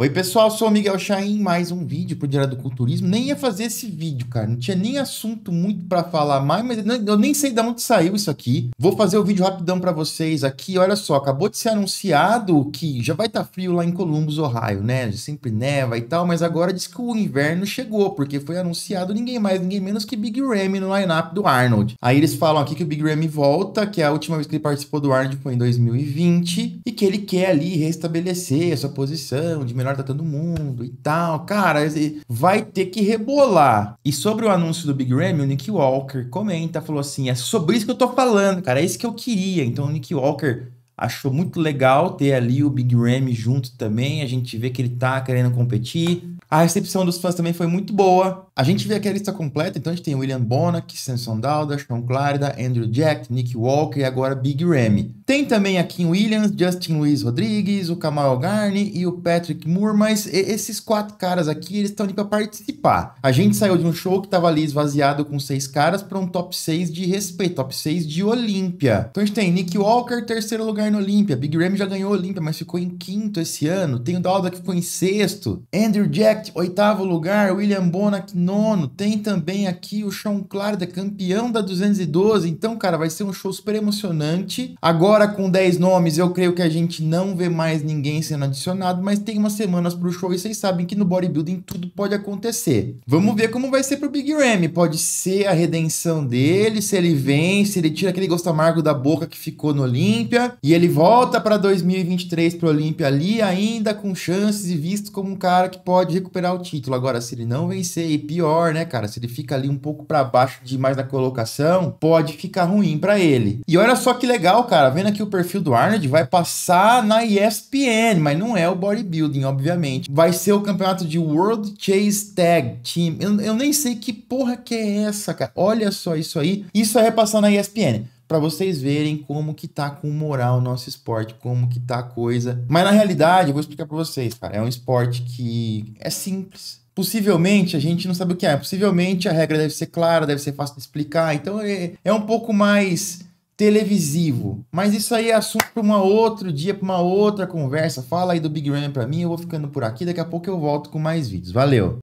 Oi, pessoal, sou o Miguel Chain, mais um vídeo pro Diário do Culturismo. Nem ia fazer esse vídeo, cara, não tinha nem assunto muito para falar mais, mas eu nem sei de onde saiu isso aqui. Vou fazer o vídeo rapidão para vocês aqui. Olha só, acabou de ser anunciado que já vai estar tá frio lá em Columbus, Ohio, né? Sempre neva e tal, mas agora diz que o inverno chegou, porque foi anunciado ninguém mais, ninguém menos que Big Ramy no lineup do Arnold. Aí eles falam aqui que o Big Ramy volta, que é a última vez que ele participou do Arnold foi em 2020 e que ele quer ali restabelecer essa sua posição de melhor melhor data do mundo e tal. Cara, vai ter que rebolar. E sobre o anúncio do Big Ramy, o Nick Walker comenta, falou assim: é sobre isso que eu tô falando, cara, é isso que eu queria. Então o Nick Walker achou muito legal ter ali o Big Ramy junto também. A gente vê que ele tá querendo competir. A recepção dos fãs também foi muito boa. A gente vê aqui a lista completa, então a gente tem William Bonac, Samson Dauda, Sean Clarida, Andrew Jack, Nick Walker e agora Big Remy. Tem também a Kim Williams, Justin Luiz Rodrigues, o Kamal Garni e o Patrick Moore, mas esses quatro caras aqui, eles estão ali para participar. A gente saiu de um show que estava ali esvaziado com seis caras para um top 6 de respeito, top 6 de Olímpia. Então a gente tem Nick Walker, terceiro lugar no Olímpia, Big Remy já ganhou Olímpia, mas ficou em quinto esse ano. Tem o Dauda que ficou em sexto, Andrew Jack, oitavo lugar, William Bonack, nono. Tem também aqui o Sean Clarda, campeão da 212. Então, cara, vai ser um show super emocionante. Agora, com 10 nomes, eu creio que a gente não vê mais ninguém sendo adicionado, mas tem umas semanas pro show e vocês sabem que no bodybuilding tudo pode acontecer. Vamos ver como vai ser pro Big Ram. Pode ser a redenção dele, se ele vence, ele tira aquele gosto amargo da boca que ficou no Olímpia e ele volta para 2023 pro Olímpia ali, ainda com chances e visto como um cara que pode recuperar o título. Agora, se ele não vencer e pior, né, cara? Se ele fica ali um pouco para baixo demais na colocação, pode ficar ruim para ele. E olha só que legal, cara, vendo aqui o perfil do Arnold, vai passar na ESPN, mas não é o bodybuilding, obviamente. Vai ser o campeonato de World Chase Tag Team. Eu, eu nem sei que porra que é essa, cara. Olha só isso aí. Isso é passar na ESPN para vocês verem como que tá com moral o nosso esporte, como que tá a coisa. Mas na realidade, eu vou explicar para vocês, cara, é um esporte que é simples, Possivelmente, a gente não sabe o que é. Possivelmente a regra deve ser clara, deve ser fácil de explicar. Então é, é um pouco mais televisivo. Mas isso aí é assunto para um outro dia, para uma outra conversa. Fala aí do Big Ram para mim, eu vou ficando por aqui. Daqui a pouco eu volto com mais vídeos. Valeu!